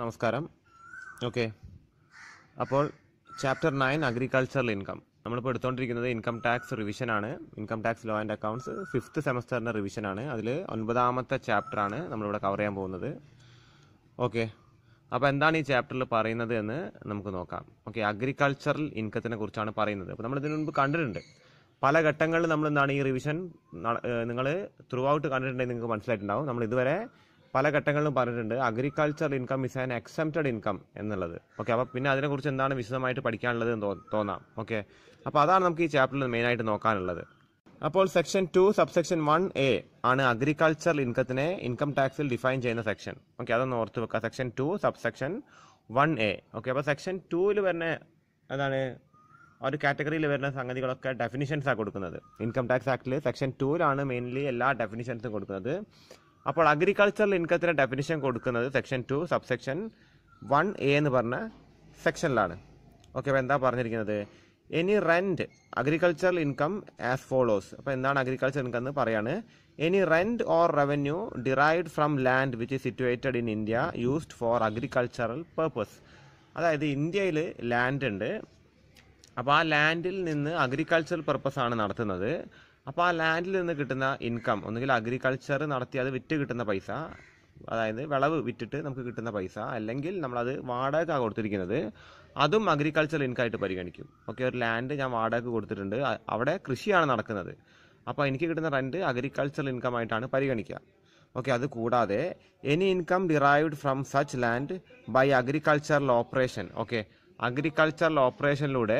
നമസ്കാരം ഓക്കെ അപ്പോൾ chapter nine agricultural income നമ്മളിപ്പോൾ എടുത്തുകൊണ്ടിരിക്കുന്നത് ഇൻകം ടാക്സ് റിവിഷനാണ് income tax law and accounts fifth സെമസ്റ്ററിൻ്റെ റിവിഷനാണ് അതിൽ ഒൻപതാമത്തെ ആണ് നമ്മളിവിടെ കവർ ചെയ്യാൻ പോകുന്നത് ഓക്കെ അപ്പോൾ എന്താണ് ഈ ചാപ്റ്ററിൽ പറയുന്നത് എന്ന് നമുക്ക് നോക്കാം ഓക്കെ അഗ്രികൾച്ചറൽ ഇൻകത്തിനെ കുറിച്ചാണ് പറയുന്നത് അപ്പോൾ നമ്മൾ ഇതിനു മുൻപ് കണ്ടിട്ടുണ്ട് പല ഘട്ടങ്ങളിൽ നമ്മൾ എന്താണ് ഈ റിവിഷൻ നിങ്ങൾ ത്രൂ ഔട്ട് കണ്ടിട്ടുണ്ടെങ്കിൽ നിങ്ങൾക്ക് മനസ്സിലായിട്ടുണ്ടാവും നമ്മൾ ഇതുവരെ പല ഘട്ടങ്ങളിലും പറഞ്ഞിട്ടുണ്ട് agriculture income is an exempted income എന്നുള്ളത് ഓക്കെ അപ്പോൾ പിന്നെ അതിനെക്കുറിച്ച് എന്താണ് വിശദമായിട്ട് പഠിക്കാനുള്ളത് എന്ന് തോന്നാം ഓക്കെ അപ്പോൾ അതാണ് നമുക്ക് ഈ ചാപ്റ്ററിൽ മെയിനായിട്ട് നോക്കാനുള്ളത് അപ്പോൾ section two subsection one A ആണ് അഗ്രികൾച്ചർ ഇൻകത്തിനെ ഇൻകം ടാക്സിൽ ഡിഫൈൻ ചെയ്യുന്ന സെക്ഷൻ ഓക്കെ അതൊന്ന് ഓർത്ത് വെക്കുക section two subsection one A okay അപ്പോൾ സെക്ഷൻ ടുവിൽ വരുന്ന അതാണ് ഒരു കാറ്റഗറിയിൽ വരുന്ന സംഗതികളൊക്കെ ഡെഫിനിഷൻസാണ് കൊടുക്കുന്നത് ഇൻകം ടാക്സ് ആക്ടിൽ സെക്ഷൻ ടുവിലാണ് മെയിൻലി എല്ലാ ഡെഫിനിഷൻസും കൊടുക്കുന്നത് അപ്പോൾ അഗ്രികൾച്ചറൽ ഇൻകത്തിന് ഡെഫിനിഷൻ കൊടുക്കുന്നത് section two subsection one A എന്ന് പറഞ്ഞ സെക്ഷനിലാണ് ഓക്കെ അപ്പോൾ എന്താ പറഞ്ഞിരിക്കുന്നത് any rent agricultural income as follows അപ്പോൾ എന്താണ് അഗ്രികൾച്ചർ ഇൻകം എന്ന് പറയാണ് any rent or revenue derived from land which is situated in India used for agricultural purpose അതായത് ഇന്ത്യയിൽ ലാൻഡ് ഉണ്ട് അപ്പോൾ ആ ലാൻഡിൽ നിന്ന് അഗ്രികൾച്ചറൽ പർപ്പസ് ആണ് നടത്തുന്നത് അപ്പോൾ ആ ലാൻഡിൽ നിന്ന് കിട്ടുന്ന ഇൻകം ഒന്നുകിൽ അഗ്രികൾച്ചർ നടത്തി അത് വിറ്റ് കിട്ടുന്ന പൈസ അതായത് വിളവ് വിറ്റിട്ട് നമുക്ക് കിട്ടുന്ന പൈസ അല്ലെങ്കിൽ നമ്മളത് വാടക കൊടുത്തിരിക്കുന്നത് അതും അഗ്രികൾച്ചർ ആയിട്ട് പരിഗണിക്കും ഓക്കെ ഒരു ലാൻഡ് ഞാൻ വാടക കൊടുത്തിട്ടുണ്ട് അവിടെ കൃഷിയാണ് നടക്കുന്നത് അപ്പോൾ എനിക്ക് കിട്ടുന്ന റെൻറ്റ് അഗ്രികൾച്ചർ ഇൻകം ആയിട്ടാണ് പരിഗണിക്കുക ഓക്കെ അത് കൂടാതെ any income derived from such land by agricultural operation okay agricultural ഓപ്പറേഷനിലൂടെ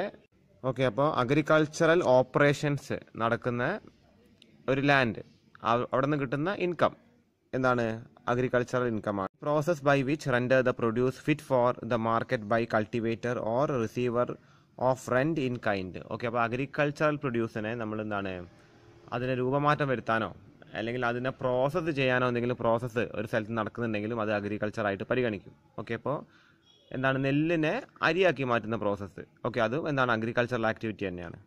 ഓക്കെ അപ്പോൾ അഗ്രികൾച്ചറൽ ഓപ്പറേഷൻസ് നടക്കുന്ന ഒരു ലാൻഡ് അവിടെ നിന്ന് കിട്ടുന്ന ഇൻകം എന്താണ് അഗ്രികൾച്ചറൽ ഇൻകം ആണ് process by which render the produce fit for the market by cultivator or receiver of rent in kind okay അപ്പോൾ അഗ്രികൾച്ചറൽ പ്രൊഡ്യൂസിനെ നമ്മൾ എന്താണ് അതിന് രൂപമാറ്റം വരുത്താനോ അല്ലെങ്കിൽ അതിനെ പ്രോസസ്സ് ചെയ്യാനോ എന്തെങ്കിലും പ്രോസസ്സ് ഒരു സ്ഥലത്ത് നടക്കുന്നുണ്ടെങ്കിലും അത് അഗ്രികൾച്ചറായിട്ട് പരിഗണിക്കും ഓക്കെ അപ്പോൾ എന്താണ് നെല്ലിനെ അരിയാക്കി മാറ്റുന്ന പ്രോസസ്സ് ഓക്കെ അത് എന്താണ് അഗ്രികൾച്ചറൽ ആക്ടിവിറ്റി തന്നെയാണ്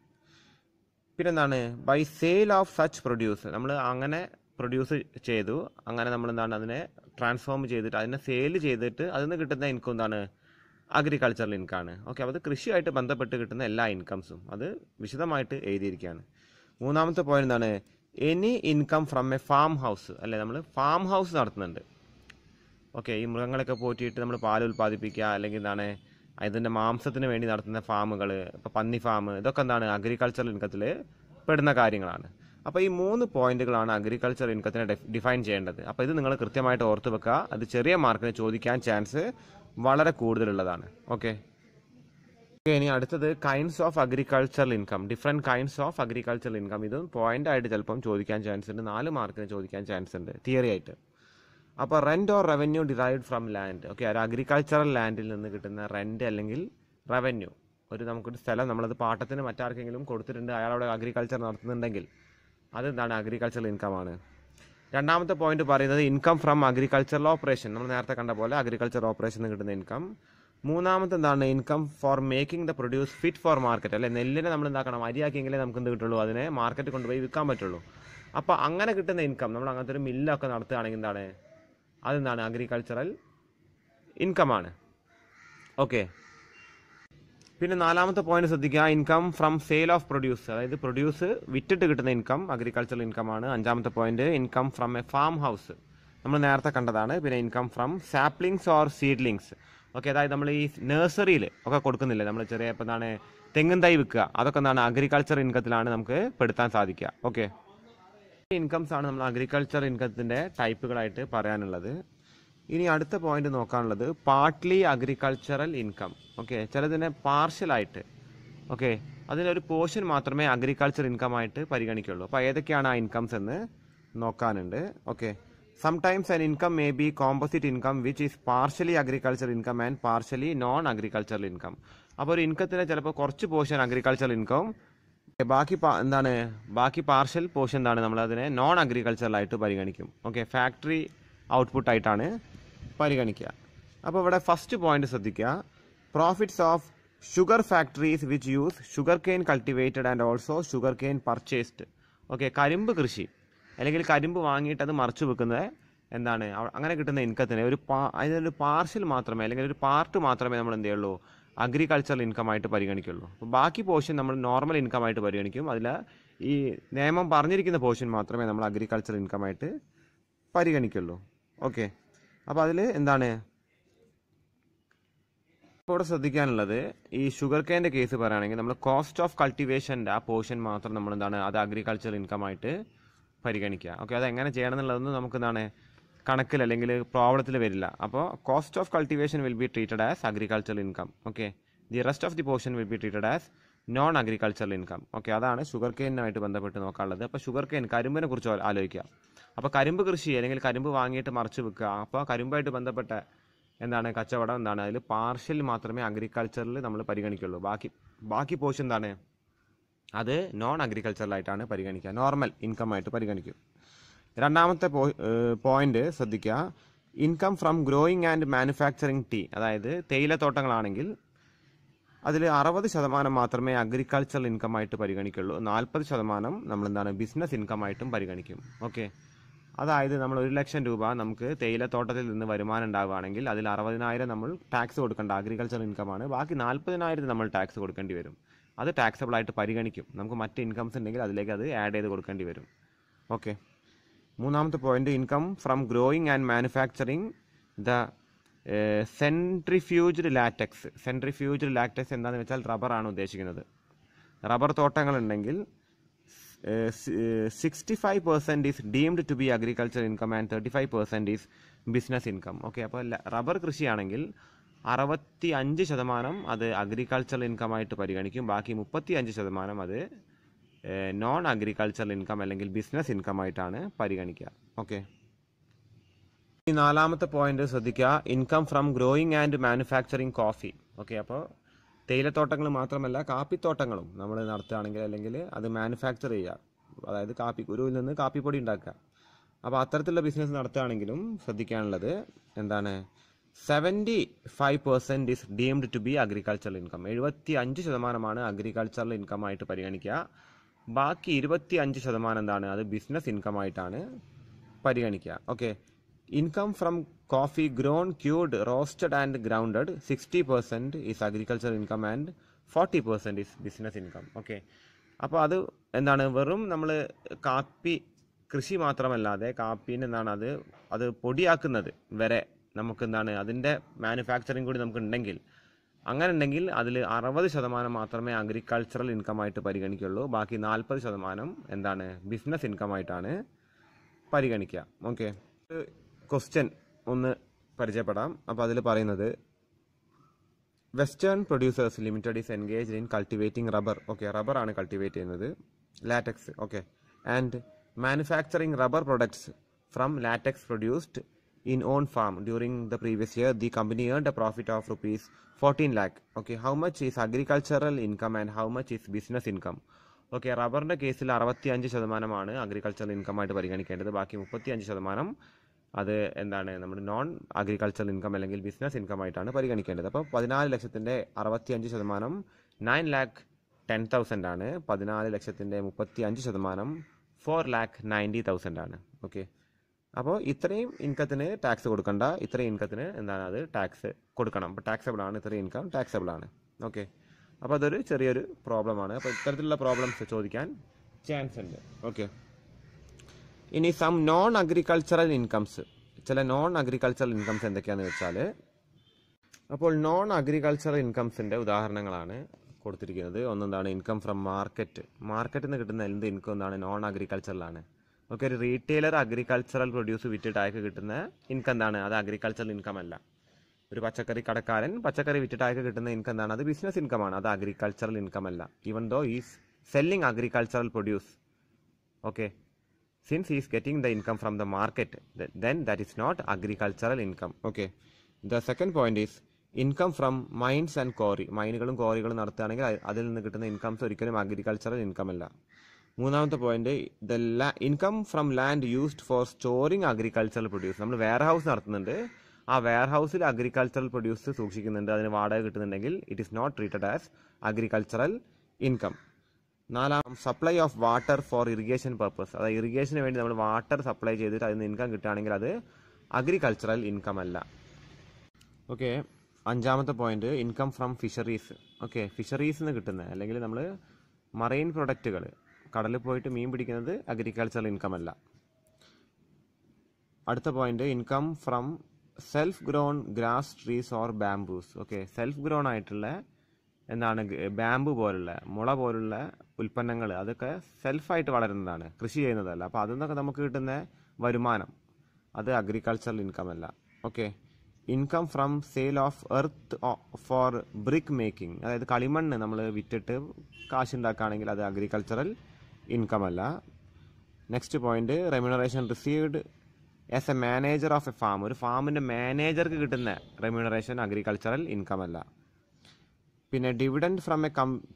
പിന്നെന്താണ് by sale of such produce നമ്മൾ അങ്ങനെ പ്രൊഡ്യൂസ് ചെയ്തു അങ്ങനെ നമ്മൾ എന്താണ് അതിനെ ട്രാൻസ്ഫോം ചെയ്തിട്ട് അതിനെ സെയിൽ ചെയ്തിട്ട് അതിൽ നിന്ന് കിട്ടുന്ന ഇൻകം എന്താണ് അഗ്രികൾച്ചറൽ ഇൻകമാണ് ഓക്കെ അപ്പോൾ അത് കൃഷിയായിട്ട് ബന്ധപ്പെട്ട് കിട്ടുന്ന എല്ലാ ഇൻകംസും അത് വിശദമായിട്ട് എഴുതിയിരിക്കുകയാണ് മൂന്നാമത്തെ പോയിന്റ് എന്താണ് any income from a farm house അല്ലെ നമ്മൾ ഫാം ഹൗസ് നടത്തുന്നുണ്ട് ഓക്കെ ഈ മൃഗങ്ങളൊക്കെ പോറ്റിയിട്ട് നമ്മൾ പാൽ ഉൽപ്പാദിപ്പിക്കുക അല്ലെങ്കിൽ എന്താണ് ഇതിൻ്റെ മാംസത്തിന് വേണ്ടി നടത്തുന്ന ഫാമുകൾ ഇപ്പോൾ പന്നി ഫാം ഇതൊക്കെ എന്താണ് അഗ്രികൾച്ചർ ഇൻകത്തിൽ പെടുന്ന കാര്യങ്ങളാണ് അപ്പോൾ ഈ മൂന്ന് പോയിന്റുകളാണ് അഗ്രികൾച്ചർ ഇൻകത്തിനെ ഡിഫൈൻ ചെയ്യേണ്ടത് അപ്പോൾ ഇത് നിങ്ങൾ കൃത്യമായിട്ട് ഓർത്ത് വെക്കുക അത് ചെറിയ മാർക്കിന് ചോദിക്കാൻ ചാൻസ് വളരെ കൂടുതലുള്ളതാണ് ഓക്കെ ഓക്കെ ഇനി അടുത്തത് kinds of agricultural income different kinds of agricultural income ഇതും പോയിന്റ് ആയിട്ട് ചിലപ്പം ചോദിക്കാൻ ചാൻസ് ഉണ്ട് നാല് മാർക്കിന് ചോദിക്കാൻ ചാൻസ് ഉണ്ട് തിയറി ആയിട്ട് അപ്പോൾ rent or revenue derived from land okay ഒരു അഗ്രികൾച്ചറൽ ലാൻഡിൽ നിന്ന് കിട്ടുന്ന റെൻ്റ് അല്ലെങ്കിൽ റവന്യൂ ഒരു നമുക്കൊരു സ്ഥലം നമ്മളത് പാട്ടത്തിന് മറ്റാർക്കെങ്കിലും കൊടുത്തിട്ടുണ്ട് അയാളവിടെ അഗ്രികൾച്ചർ നടത്തുന്നുണ്ടെങ്കിൽ അതെന്താണ് അഗ്രികൾച്ചറൽ ആണ് രണ്ടാമത്തെ പോയിന്റ് പറയുന്നത് ഇൻകം ഫ്രം അഗ്രികൾച്ചറൽ ഓപ്പറേഷൻ നമ്മൾ നേരത്തെ കണ്ട പോലെ അഗ്രികൾച്ചർ ഓപ്പറേഷൻ കിട്ടുന്ന ഇൻകം മൂന്നാമത്തെ എന്താണ് income for making the produce fit for market അല്ലെ നെല്ലിനെ നമ്മൾ എന്താക്കണം അരിയാക്കിയെങ്കിലേ നമുക്ക് എന്ത് കിട്ടുള്ളൂ അതിനെ മാർക്കറ്റ് കൊണ്ടുപോയി വിൽക്കാൻ പറ്റുള്ളൂ അപ്പോൾ അങ്ങനെ കിട്ടുന്ന ഇൻകം നമ്മൾ അങ്ങനത്തെ ഒരു മില്ലൊക്കെ നടത്തുകയാണെങ്കിൽ എന്താണ് അതെന്താണ് അഗ്രികൾച്ചറൽ ഇൻകമാണ് ഓക്കെ പിന്നെ നാലാമത്തെ പോയിന്റ് ശ്രദ്ധിക്കുക income from sale of produce അതായത് പ്രൊഡ്യൂസ് വിറ്റിട്ട് കിട്ടുന്ന ഇൻകം അഗ്രികൾച്ചറൽ ഇൻകമാണ് അഞ്ചാമത്തെ point income from a farm house നമ്മൾ നേരത്തെ കണ്ടതാണ് പിന്നെ income from saplings or seedlings okay അതായത് നമ്മൾ ഈ നഴ്സറിയിൽ ഒക്കെ കൊടുക്കുന്നില്ലേ നമ്മൾ ചെറിയ ഇപ്പം എന്താണ് തെങ്ങും തൈ വിൽക്കുക അതൊക്കെ എന്താണ് അഗ്രികൾച്ചർ ഇൻകത്തിലാണ് നമുക്ക് പെടുത്താൻ സാധിക്കുക ഓക്കെ ഇൻകംസ് ആണ് നമ്മൾ അഗ്രികൾച്ചർ ഇൻകത്തിന്റെ ടൈപ്പുകളായിട്ട് പറയാനുള്ളത് ഇനി അടുത്ത പോയിന്റ് നോക്കാനുള്ളത് പാർട്ട്ലി അഗ്രികൾച്ചറൽ ഇൻകം ഓക്കെ ചിലതിനെ പാർഷ്യലായിട്ട് ഓക്കെ അതിനൊരു പോർഷൻ മാത്രമേ അഗ്രികൾച്ചർ ഇൻകം ആയിട്ട് പരിഗണിക്കുള്ളൂ അപ്പോൾ ഏതൊക്കെയാണ് ആ ഇൻകംസ് എന്ന് നോക്കാനുണ്ട് okay sometimes an income may be composite income which is partially agriculture income and partially non agricultural income അപ്പോൾ ഒരു ഇൻകത്തിന് ചിലപ്പോൾ കുറച്ച് പോർഷൻ അഗ്രികൾച്ചർ ഇൻകം ബാക്കി എന്താണ് ബാക്കി പാർഷ്യൽ പോർഷൻ എന്താണ് നമ്മളതിനെ നോൺ അഗ്രികൾച്ചറലായിട്ട് പരിഗണിക്കും ഓക്കെ ഫാക്ടറി ഔട്ട്പുട്ടായിട്ടാണ് പരിഗണിക്കുക അപ്പോൾ ഇവിടെ ഫസ്റ്റ് പോയിന്റ് ശ്രദ്ധിക്കുക profits of sugar factories which use sugar cane cultivated and also sugar cane purchased okay കരിമ്പ് കൃഷി അല്ലെങ്കിൽ കരിമ്പ് വാങ്ങിയിട്ട് അത് മറിച്ച് വെക്കുന്നത് എന്താണ് അങ്ങനെ കിട്ടുന്ന ഇൻകത്തിന് ഒരു പാ അതിനൊരു പാർഷ്യൽ മാത്രമേ അല്ലെങ്കിൽ ഒരു പാർട്ട് മാത്രമേ നമ്മൾ എന്ത് ചെയ്യുള്ളൂ അഗ്രികൾച്ചറൽ ഇൻകം ആയിട്ട് പരിഗണിക്കുള്ളൂ അപ്പോൾ ബാക്കി പോർഷൻ നമ്മൾ നോർമൽ ഇൻകം ആയിട്ട് പരിഗണിക്കും അതിൽ ഈ നിയമം പറഞ്ഞിരിക്കുന്ന പോർഷൻ മാത്രമേ നമ്മൾ അഗ്രികൾച്ചർ ഇൻകം ആയിട്ട് പരിഗണിക്കുള്ളൂ ഓക്കെ അപ്പോൾ അതിൽ എന്താണ് ഇപ്പോൾ ഇവിടെ ശ്രദ്ധിക്കാനുള്ളത് ഈ ഷുഗർ കെയിൻ്റെ കേസ് പറയുകയാണെങ്കിൽ നമ്മൾ കോസ്റ്റ് ഓഫ് കൾട്ടിവേഷൻ്റെ ആ പോർഷൻ മാത്രം നമ്മൾ എന്താണ് അത് അഗ്രികൾച്ചർ ഇൻകം ആയിട്ട് പരിഗണിക്കുക ഓക്കെ അത് എങ്ങനെ ചെയ്യണം എന്നുള്ളതൊന്നും നമുക്ക് എന്താണ് കണക്കിൽ അല്ലെങ്കിൽ പ്രോബ്ലത്തിൽ വരില്ല അപ്പോൾ cost of cultivation will be treated as agricultural income okay the rest of the portion will be treated as non agricultural income okay അതാണ് ഷുഗർ കെയിനുമായിട്ട് ബന്ധപ്പെട്ട് നോക്കാനുള്ളത് അപ്പോൾ ഷുഗർ കെയിൻ കരിമ്പിനെ കുറിച്ച് ആലോചിക്കുക അപ്പോൾ കരിമ്പ് കൃഷി അല്ലെങ്കിൽ കരിമ്പ് വാങ്ങിയിട്ട് മറിച്ച് വെക്കുക അപ്പോൾ കരിമ്പായിട്ട് ബന്ധപ്പെട്ട എന്താണ് കച്ചവടം എന്താണ് അതിൽ പാർഷ്യൽ മാത്രമേ അഗ്രികൾച്ചറിൽ നമ്മൾ പരിഗണിക്കുള്ളൂ ബാക്കി ബാക്കി പോർഷൻ എന്താണ് അത് നോൺ അഗ്രികൾച്ചറലായിട്ടാണ് പരിഗണിക്കുക നോർമൽ ഇൻകം ആയിട്ട് പരിഗണിക്കും രണ്ടാമത്തെ പോയിന്റ് ശ്രദ്ധിക്കുക income from growing and manufacturing tea അതായത് തേയിലത്തോട്ടങ്ങളാണെങ്കിൽ അതിൽ അറുപത് ശതമാനം മാത്രമേ അഗ്രികൾച്ചറൽ ഇൻകം ആയിട്ട് പരിഗണിക്കുള്ളൂ നാൽപ്പത് ശതമാനം നമ്മളെന്താണ് ബിസിനസ് ഇൻകം ആയിട്ടും പരിഗണിക്കും ഓക്കെ അതായത് നമ്മൾ ഒരു ലക്ഷം രൂപ നമുക്ക് തേയിലത്തോട്ടത്തിൽ നിന്ന് വരുമാനം ഉണ്ടാവുകയാണെങ്കിൽ അതിൽ അറുപതിനായിരം നമ്മൾ ടാക്സ് കൊടുക്കേണ്ട അഗ്രികൾച്ചർ ആണ് ബാക്കി നാൽപ്പതിനായിരം നമ്മൾ ടാക്സ് കൊടുക്കേണ്ടി വരും അത് ടാക്സബിൾ ആയിട്ട് പരിഗണിക്കും നമുക്ക് മറ്റ് ഇൻകംസ് ഉണ്ടെങ്കിൽ അതിലേക്ക് അത് ആഡ് ചെയ്ത് കൊടുക്കേണ്ടി വരും ഓക്കെ മൂന്നാമത്തെ point income from growing and manufacturing the centrifuged latex centrifuged latex എന്താണെന്ന് വെച്ചാൽ റബ്ബറാണ് ഉദ്ദേശിക്കുന്നത് റബ്ബർ തോട്ടങ്ങളുണ്ടെങ്കിൽ sixty five percent is deemed to be agriculture income and thirty five percent is business income okay അപ്പോൾ റബ്ബർ കൃഷിയാണെങ്കിൽ അറുപത്തി അഞ്ച് ശതമാനം അത് അഗ്രികൾച്ചറൽ ഇൻകമായിട്ട് പരിഗണിക്കും ബാക്കി മുപ്പത്തി അഞ്ച് ശതമാനം അത് നോൺ അഗ്രികൾച്ചറൽ ഇൻകം അല്ലെങ്കിൽ ബിസിനസ് ഇൻകം ആയിട്ടാണ് പരിഗണിക്കുക ഓക്കെ ഈ നാലാമത്തെ പോയിന്റ് ശ്രദ്ധിക്കുക income from growing and manufacturing coffee okay അപ്പോൾ തേയിലത്തോട്ടങ്ങൾ മാത്രമല്ല കാപ്പിത്തോട്ടങ്ങളും നമ്മൾ നടത്തുകയാണെങ്കിൽ അല്ലെങ്കിൽ അത് മാനുഫാക്ചർ ചെയ്യുക അതായത് കാപ്പി കുരുവിൽ നിന്ന് കാപ്പിപ്പൊടി ഉണ്ടാക്കുക അപ്പോൾ അത്തരത്തിലുള്ള ബിസിനസ് നടത്തുകയാണെങ്കിലും ശ്രദ്ധിക്കാനുള്ളത് എന്താണ് seventy five percent is deemed to be agricultural income എഴുപത്തി അഞ്ച് ശതമാനമാണ് അഗ്രികൾച്ചറൽ ഇൻകം ആയിട്ട് പരിഗണിക്കുക ബാക്കി ഇരുപത്തി അഞ്ച് ശതമാനം എന്താണ് അത് ബിസിനസ് ഇൻകം ആയിട്ടാണ് പരിഗണിക്കുക okay income from coffee grown cured roasted and grounded sixty percent is agriculture income and forty percent is business income okay അപ്പോൾ അത് എന്താണ് വെറും നമ്മൾ കാപ്പി കൃഷി മാത്രമല്ലാതെ കാപ്പിന് എന്താണ് അത് അത് പൊടിയാക്കുന്നത് വരെ നമുക്ക് എന്താണ് അതിൻ്റെ മാനുഫാക്ചറിങ് കൂടി നമുക്ക് ഉണ്ടെങ്കിൽ അങ്ങനെ ഉണ്ടെങ്കിൽ അതിൽ അറുപത് ശതമാനം മാത്രമേ അഗ്രികൾച്ചറൽ ഇൻകമായിട്ട് പരിഗണിക്കുകയുള്ളൂ ബാക്കി നാൽപ്പത് ശതമാനം എന്താണ് ബിസിനസ് ഇൻകമായിട്ടാണ് പരിഗണിക്കുക ഓക്കെ ക്വസ്റ്റ്യൻ ഒന്ന് പരിചയപ്പെടാം അപ്പോൾ അതിൽ പറയുന്നത് western producers limited is engage in cultivating rubber okay റബ്ബറാണ് കൾട്ടിവേറ്റ് ചെയ്യുന്നത് latex okay and manufacturing rubber products from latex produced in own farm during the previous year the company earned a profit of rupees 14 lakh okay how much is agricultural income and how much is business income okay റബ്ബറിൻ്റെ കേസിൽ അറുപത്തി അഞ്ച് ശതമാനമാണ് agricultural ഇൻകമായിട്ട് പരിഗണിക്കേണ്ടത് ബാക്കി മുപ്പത്തി അഞ്ച് ശതമാനം അത് എന്താണ് നമ്മുടെ നോൺ അഗ്രികൾച്ചറൽ ഇൻകം അല്ലെങ്കിൽ ബിസിനസ് ഇൻകം ആയിട്ടാണ് പരിഗണിക്കേണ്ടത് അപ്പോൾ പതിനാല് ലക്ഷത്തിൻ്റെ അറുപത്തി അഞ്ച് ശതമാനം നയൻ ലാക്ക് ടെൻ തൗസൻഡ് ആണ് പതിനാല് ലക്ഷത്തിൻ്റെ മുപ്പത്തി അഞ്ച് ശതമാനം ഫോർ ലാക്ക് നയൻറ്റി തൗസൻഡ് ആണ് ഓക്കെ അപ്പോൾ ഇത്രയും ഇൻകത്തിന് ടാക്സ് കൊടുക്കണ്ട ഇത്രയും ഇൻകത്തിന് എന്താണ് അത് ടാക്സ് കൊടുക്കണം അപ്പോൾ ടാക്സബിൾ ആണ് ഇത്രയും ഇൻകം ടാക്സബിൾ ആണ് ഓക്കെ അപ്പോൾ അതൊരു ചെറിയൊരു പ്രോബ്ലമാണ് അപ്പോൾ ഇത്തരത്തിലുള്ള പ്രോബ്ലംസ് ചോദിക്കാൻ ചാൻസ് ഉണ്ട് ഓക്കെ ഇനി സം നോൺ അഗ്രികൾച്ചറൽ ഇൻകംസ് ചില നോൺ അഗ്രികൾച്ചറൽ ഇൻകംസ് എന്തൊക്കെയാണെന്ന് വെച്ചാൽ അപ്പോൾ നോൺ അഗ്രികൾച്ചറൽ ഇൻകംസിൻ്റെ ഉദാഹരണങ്ങളാണ് കൊടുത്തിരിക്കുന്നത് ഒന്നെന്താണ് ഇൻകം ഫ്രം മാർക്കറ്റ് മാർക്കറ്റിൽ നിന്ന് കിട്ടുന്ന എന്ത് ഇൻകം എന്താണ് നോൺ അഗ്രികൾച്ചറലാണ് ഓക്കെ ഒരു റീറ്റെയിലർ അഗ്രികൾച്ചറൽ പ്രൊഡ്യൂസ് വിറ്റിട്ട് അയാൾക്ക് കിട്ടുന്ന ഇൻകം എന്താണ് അത് അഗ്രികൾച്ചറൽ ഇൻകം അല്ല ഒരു പച്ചക്കറി കടക്കാരൻ പച്ചക്കറി വിറ്റിട്ട് അയാൾക്ക് കിട്ടുന്ന ഇൻകം എന്താണ് അത് ബിസിനസ് ഇൻകം ആണ് അത് അഗ്രികൾച്ചറൽ ഇൻകം അല്ല even though is selling agricultural produce okay since is getting the income from the market then that is not agricultural income okay the second point is income from mines and quarry മൈനുകളും കോറികളും നടത്തുകയാണെങ്കിൽ അതിൽ നിന്ന് കിട്ടുന്ന incomes ഒരിക്കലും agricultural income അല്ല മൂന്നാമത്തെ point the income from land used for storing agricultural produce നമ്മൾ വെയർ ഹൗസ് നടത്തുന്നുണ്ട് ആ വെയർ ഹൗസിൽ അഗ്രികൾച്ചറൽ പ്രൊഡ്യൂസ് സൂക്ഷിക്കുന്നുണ്ട് അതിന് വാടക കിട്ടുന്നുണ്ടെങ്കിൽ it is not treated as agricultural income നാലാം supply of water for irrigation purpose അതായത് ഇറിഗേഷന് വേണ്ടി നമ്മൾ വാട്ടർ സപ്ലൈ ചെയ്തിട്ട് അതിന് ഇൻകം കിട്ടുകയാണെങ്കിൽ അത് അഗ്രികൾച്ചറൽ ഇൻകം അല്ല ഓക്കെ അഞ്ചാമത്തെ point income from fisheries okay ഫിഷറീസിൽ നിന്ന് കിട്ടുന്ന അല്ലെങ്കിൽ നമ്മൾ മറൈൻ പ്രൊഡക്റ്റുകൾ കടലിൽ പോയിട്ട് മീൻ പിടിക്കുന്നത് അഗ്രികൾച്ചറൽ ഇൻകം അല്ല അടുത്ത point income from self grown grass trees or bamboos okay self grown ആയിട്ടുള്ള എന്താണ് ബാംബു പോലുള്ള മുള പോലുള്ള ഉൽപ്പന്നങ്ങൾ അതൊക്കെ സെൽഫായിട്ട് വളരുന്നതാണ് കൃഷി ചെയ്യുന്നതല്ല അപ്പോൾ അതിൽ നിന്നൊക്കെ നമുക്ക് കിട്ടുന്ന വരുമാനം അത് അഗ്രികൾച്ചറൽ ഇൻകം അല്ല okay income from sale of earth for brick making അതായത് കളിമണ്ണ് നമ്മൾ വിറ്റിട്ട് കാശുണ്ടാക്കുകയാണെങ്കിൽ അത് അഗ്രികൾച്ചറൽ ഇൻകം അല്ല next point remuneration received as a manager of a farm ഒരു ഫാമിൻ്റെ മാനേജർക്ക് കിട്ടുന്ന റെമ്യൂണറേഷൻ അഗ്രികൾച്ചറൽ ഇൻകം അല്ല പിന്നെ dividend from a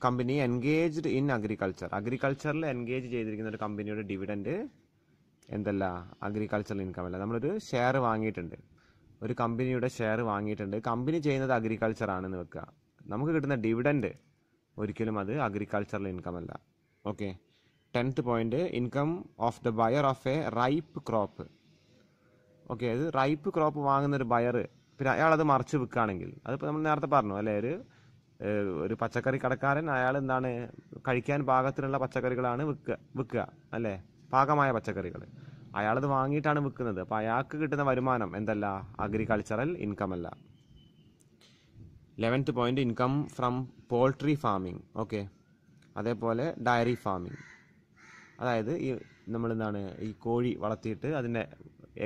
company engaged in agriculture അഗ്രികൾച്ചറിൽ എൻഗേജ് ചെയ്തിരിക്കുന്ന ഒരു കമ്പനിയുടെ ഡിവിഡൻഡ് എന്തല്ല അഗ്രികൾച്ചറൽ ഇൻകം അല്ല നമ്മളൊരു ഷെയർ വാങ്ങിയിട്ടുണ്ട് ഒരു കമ്പനിയുടെ ഷെയർ വാങ്ങിയിട്ടുണ്ട് കമ്പനി ചെയ്യുന്നത് അഗ്രികൾച്ചർ ആണെന്ന് വെക്കുക നമുക്ക് കിട്ടുന്ന ഡിവിഡൻഡ് ഒരിക്കലും അത് അഗ്രികൾച്ചറൽ ഇൻകം അല്ല okay tenth point income of the buyer of a ripe crop okay അത് റൈപ്പ് ക്രോപ്പ് വാങ്ങുന്ന ഒരു ബയർ പിന്നെ അയാളത് മറിച്ച് വിൽക്കുകയാണെങ്കിൽ അതിപ്പോൾ നമ്മൾ നേരത്തെ പറഞ്ഞു അല്ലെ ഒരു ഒരു പച്ചക്കറി കടക്കാരൻ അയാൾ എന്താണ് കഴിക്കാൻ പാകത്തിനുള്ള പച്ചക്കറികളാണ് വിൽക്കുക വിൽക്കുക അല്ലേ പാകമായ പച്ചക്കറികൾ അയാളത് വാങ്ങിയിട്ടാണ് വിൽക്കുന്നത് അപ്പോൾ അയാൾക്ക് കിട്ടുന്ന വരുമാനം എന്തല്ല അഗ്രികൾച്ചറൽ ഇൻകം അല്ല eleventh point income from poultry farming okay അതേപോലെ ഡയറി ഫാമിംഗ് അതായത് ഈ നമ്മൾ എന്താണ് ഈ കോഴി വളർത്തിയിട്ട് അതിൻ്റെ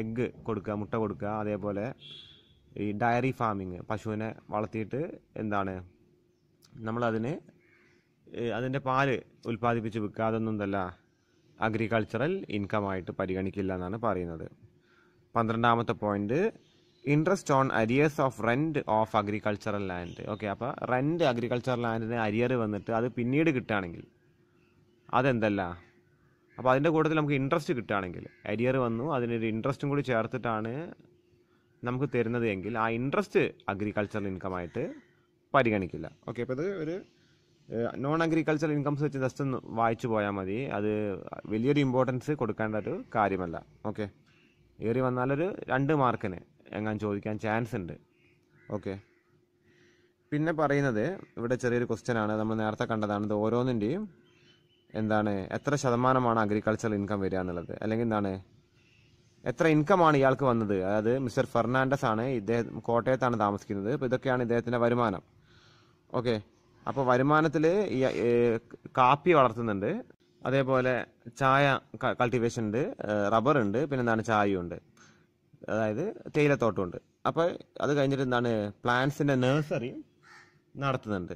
എഗ്ഗ് കൊടുക്കുക മുട്ട കൊടുക്കുക അതേപോലെ ഈ ഡയറി ഫാമിങ് പശുവിനെ വളർത്തിയിട്ട് എന്താണ് നമ്മളതിന് അതിൻ്റെ പാല് ഉൽപ്പാദിപ്പിച്ച് വിൽക്കുക അതൊന്നും എന്തല്ല അഗ്രികൾച്ചറൽ ഇൻകമായിട്ട് പരിഗണിക്കില്ല എന്നാണ് പറയുന്നത് പന്ത്രണ്ടാമത്തെ point interest on arrears of rent of agricultural land okay അപ്പോൾ റെൻറ്റ് അഗ്രികൾച്ചറൽ ലാൻഡിന് അരിയർ വന്നിട്ട് അത് പിന്നീട് കിട്ടുകയാണെങ്കിൽ അതെന്തല്ല അപ്പോൾ അതിൻ്റെ കൂട്ടത്തിൽ നമുക്ക് ഇൻട്രസ്റ്റ് കിട്ടുകയാണെങ്കിൽ അരിയർ വന്നു അതിനൊരു ഇൻട്രസ്റ്റും കൂടി ചേർത്തിട്ടാണ് നമുക്ക് തരുന്നത് എങ്കിൽ ആ ഇൻട്രസ്റ്റ് അഗ്രികൾച്ചറൽ ഇൻകമായിട്ട് പരിഗണിക്കില്ല ഓക്കെ അപ്പോൾ ഇത് ഒരു നോൺ അഗ്രികൾച്ചറൽ ഇൻകംസ് വെച്ച് ജസ്റ്റ് ഒന്ന് വായിച്ചു പോയാൽ മതി അത് വലിയൊരു ഇമ്പോർട്ടൻസ് കൊടുക്കേണ്ട ഒരു കാര്യമല്ല ഓക്കെ ഏറി വന്നാലൊരു രണ്ട് മാർക്കിന് എങ്ങാൻ ചോദിക്കാൻ ചാൻസ് ഉണ്ട് ഓക്കെ പിന്നെ പറയുന്നത് ഇവിടെ ചെറിയൊരു ക്വസ്റ്റ്യൻ ആണ് നമ്മൾ നേരത്തെ കണ്ടതാണ് ഇത് ഓരോന്നിൻ്റെയും എന്താണ് എത്ര ശതമാനമാണ് അഗ്രികൾച്ചർ ഇൻകം വരിക എന്നുള്ളത് അല്ലെങ്കിൽ എന്താണ് എത്ര ഇൻകമാണ് ഇയാൾക്ക് വന്നത് അതായത് മിസ്റ്റർ ഫെർണാണ്ടസ് ആണ് ഇദ്ദേഹം കോട്ടയത്താണ് താമസിക്കുന്നത് അപ്പോൾ ഇതൊക്കെയാണ് ഇദ്ദേഹത്തിൻ്റെ വരുമാനം ഓക്കെ അപ്പോൾ വരുമാനത്തിൽ കാപ്പി വളർത്തുന്നുണ്ട് അതേപോലെ ചായ കൾട്ടിവേഷൻ ഉണ്ട് റബ്ബർ ഉണ്ട് പിന്നെ എന്താണ് ചായയുണ്ട് അതായത് തേയിലത്തോട്ടമുണ്ട് അപ്പോൾ അത് കഴിഞ്ഞിട്ട് എന്താണ് പ്ലാന്റ്സിൻ്റെ നേഴ്സറി നടത്തുന്നുണ്ട്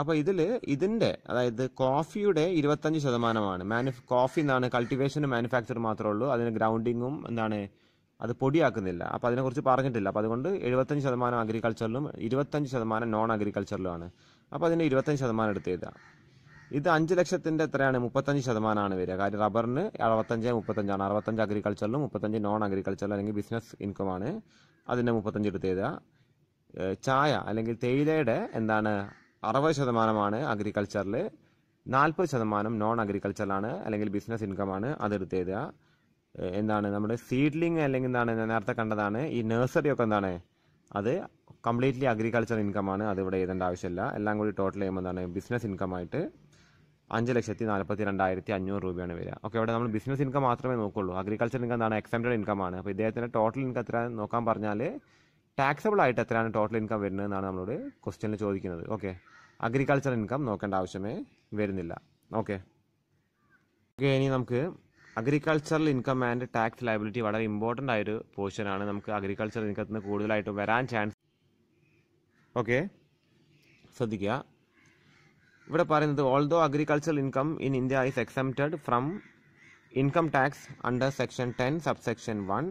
അപ്പൊ ഇതിൽ ഇതിന്റെ അതായത് കോഫിയുടെ ഇരുപത്തഞ്ച് ശതമാനമാണ് മാനുഫ് കോഫി എന്താണ് കൾട്ടിവേഷനും മാനുഫാക്ചർ മാത്രമേ ഉള്ളൂ അതിന് ഗ്രൗണ്ടിങ്ങും എന്താണ് അത് പൊടിയാക്കുന്നില്ല അപ്പോൾ അതിനെക്കുറിച്ച് പറഞ്ഞിട്ടില്ല അപ്പൊ അതുകൊണ്ട് എഴുപത്തഞ്ച് ശതമാനം അഗ്രികൾച്ചറിലും ഇരുപത്തഞ്ച് ശതമാനം നോൺ അഗ്രികൾച്ചറിലുമാണ് അപ്പോൾ അതിൻ്റെ ഇരുപത്തഞ്ച് ശതമാനം എടുത്ത് എഴുതാം ഇത് അഞ്ച് ലക്ഷത്തിൻ്റെ എത്രയാണ് മുപ്പത്തഞ്ച് ശതമാനമാണ് വരിക കാര്യം റബ്ബറിന് അറുപത്തഞ്ച് മുപ്പത്തഞ്ചാണ് അറുപത്തഞ്ച് അഗ്രികൾച്ചറിലും മുപ്പത്തഞ്ച് നോൺ അഗ്രികൾച്ചറിലും അല്ലെങ്കിൽ ബിസിനസ് ഇൻകം ആണ് അതിൻ്റെ മുപ്പത്തഞ്ച് എടുത്ത് എഴുതുക ചായ അല്ലെങ്കിൽ തേയിലയുടെ എന്താണ് അറുപത് ശതമാനമാണ് അഗ്രികൾച്ചറിൽ നാൽപ്പത് ശതമാനം നോൺ അഗ്രികൾച്ചറിലാണ് അല്ലെങ്കിൽ ബിസിനസ് ആണ് അതെടുത്ത് എഴുതുക എന്താണ് നമ്മുടെ സീഡ്ലിംഗ് അല്ലെങ്കിൽ എന്താണ് നേരത്തെ കണ്ടതാണ് ഈ നഴ്സറി ഒക്കെ എന്താണ് അത് കംപ്ലീറ്റ്ലി അഗ്രികൾച്ചർ ആണ് അത് ഇവിടെ എഴുതേണ്ട ആവശ്യമില്ല എല്ലാം കൂടി ടോട്ടൽ ചെയ്യുമ്പോൾ എന്താണ് ബിസിനസ് ആയിട്ട് അഞ്ച് ലക്ഷത്തി നാൽപ്പത്തി രണ്ടായിരത്തി അഞ്ഞൂറ് രൂപയാണ് വരിക ഓക്കെ ഇവിടെ നമ്മൾ ബിസിനസ് ഇൻകം മാത്രമേ നോക്കുള്ളൂ അഗ്രികൾച്ചർ ഇൻകം എന്താണ് ഇൻകം ആണ് അപ്പോൾ ഇദ്ദേഹത്തിൻ്റെ ടോട്ടൽ ഇൻകം എത്ര നോക്കാൻ പറഞ്ഞാൽ ടാക്സബിൾ ആയിട്ട് എത്രയാണ് ടോട്ടൽ ഇൻകം വരുന്നത് എന്നാണ് നമ്മളോട് ക്വസ്റ്റ്യനിൽ ചോദിക്കുന്നത് ഓക്കെ അഗ്രികൾച്ചർ ഇൻകം നോക്കേണ്ട ആവശ്യമേ വരുന്നില്ല ഓക്കെ ഓക്കെ ഇനി നമുക്ക് agricultural income and tax liability വളരെ ഇമ്പോർട്ടൻ്റ് ആയൊരു ആണ് നമുക്ക് അഗ്രികൾച്ചർ ഇൻകത്തിൽ നിന്ന് കൂടുതലായിട്ടും വരാൻ ചാൻസ് ഓക്കെ ശ്രദ്ധിക്കുക ഇവിടെ പറയുന്നത് although agricultural income in India is exempted from income tax under section ten subsection one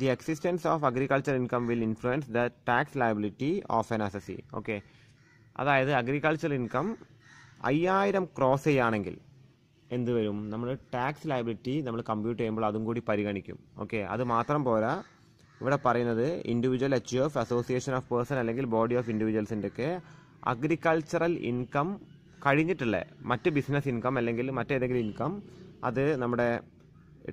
the existence of agricultural income will influence the tax liability of an assessee okay അതായത് agricultural income അയ്യായിരം cross ചെയ്യുകയാണെങ്കിൽ എന്ത് വരും നമ്മൾ tax liability നമ്മൾ compute ചെയ്യുമ്പോൾ അതും കൂടി പരിഗണിക്കും ഓക്കെ അത് മാത്രം പോരാ ഇവിടെ പറയുന്നത് individual H F association of person അല്ലെങ്കിൽ ബോഡി ഓഫ് ഇൻഡിവിജ്വൽസിൻ്റെ ഒക്കെ അഗ്രികൾച്ചറൽ ഇൻകം കഴിഞ്ഞിട്ടുള്ള മറ്റ് ബിസിനസ് ഇൻകം അല്ലെങ്കിൽ മറ്റേതെങ്കിലും ഇൻകം അത് നമ്മുടെ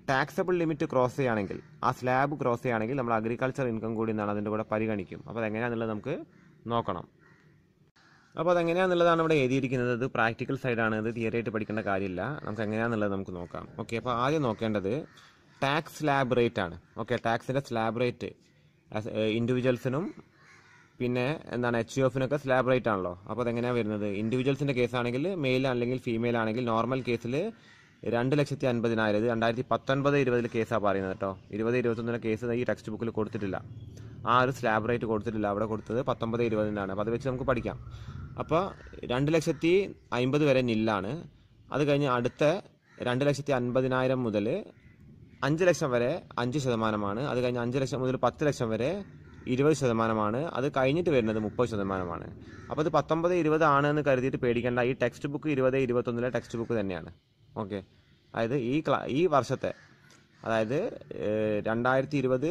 ടാക്സബിൾ ലിമിറ്റ് ക്രോസ് ചെയ്യുകയാണെങ്കിൽ ആ സ്ലാബ് ക്രോസ് ചെയ്യുകയാണെങ്കിൽ നമ്മൾ അഗ്രികൾച്ചർ ഇൻകം കൂടി എന്നാണ് അതിൻ്റെ കൂടെ പരിഗണിക്കും അപ്പോൾ അതെങ്ങനെയാണെന്നുള്ളത് നമുക്ക് നോക്കണം അപ്പോൾ അതെങ്ങനെയാണെന്നുള്ളതാണ് ഇവിടെ എഴുതിയിരിക്കുന്നത് ഇത് പ്രാക്ടിക്കൽ സൈഡാണ് ഇത് തിയറി ആയിട്ട് പഠിക്കേണ്ട കാര്യമില്ല നമുക്ക് എങ്ങനെയാണെന്നുള്ളത് നമുക്ക് നോക്കാം ഓക്കെ അപ്പോൾ ആദ്യം നോക്കേണ്ടത് ടാക്സ് സ്ലാബ് റേറ്റ് ആണ് ഓക്കെ ടാക്സിൻ്റെ സ്ലാബ് റേറ്റ് ഇൻഡിവിജ്വൽസിനും പിന്നെ എന്താണ് എച്ച് എഫിനൊക്കെ സ്ലാബ് റേറ്റ് ആണല്ലോ അപ്പോൾ അതെങ്ങനെയാണ് വരുന്നത് ഇൻഡിവിജ്വൽസിൻ്റെ കേസാണെങ്കിൽ മെയിൽ അല്ലെങ്കിൽ ഫീമെയിൽ ആണെങ്കിൽ നോർമൽ കേസിൽ രണ്ട് ലക്ഷത്തി അൻപതിനായിരം ഇത് രണ്ടായിരത്തി പത്തൊൻപത് ഇരുപതിൽ കേസാണ് പറയുന്നത് കേട്ടോ ഇരുപത് ഇരുപത്തൊന്നിന് കേസ് ഈ ടെക്സ്റ്റ് ബുക്കിൽ കൊടുത്തിട്ടില്ല ആ ഒരു സ്ലാബ് റേറ്റ് കൊടുത്തിട്ടില്ല അവിടെ കൊടുത്തത് പത്തൊമ്പത് ഇരുപതിനാണ് അപ്പോൾ അത് വെച്ച് നമുക്ക് പഠിക്കാം അപ്പോൾ രണ്ട് ലക്ഷത്തി അൻപത് വരെ നില്ലാണ് അത് കഴിഞ്ഞ് അടുത്ത രണ്ട് ലക്ഷത്തി അൻപതിനായിരം മുതൽ അഞ്ച് ലക്ഷം വരെ അഞ്ച് ശതമാനമാണ് അത് കഴിഞ്ഞ് അഞ്ച് ലക്ഷം മുതൽ പത്ത് ലക്ഷം വരെ ഇരുപത് ശതമാനമാണ് അത് കഴിഞ്ഞിട്ട് വരുന്നത് മുപ്പത് ശതമാനമാണ് അപ്പോൾ അത് പത്തൊമ്പത് ഇരുപത് ആണെന്ന് കരുതിയിട്ട് പേടിക്കേണ്ട ഈ ടെക്സ്റ്റ് ബുക്ക് ഇരുപത് ഇരുപത്തൊന്നിലെ ടെക്സ്റ്റ് ബുക്ക് തന്നെയാണ് ഓക്കെ അതായത് ഈ ക്ലാ ഈ വർഷത്തെ അതായത് രണ്ടായിരത്തി ഇരുപത്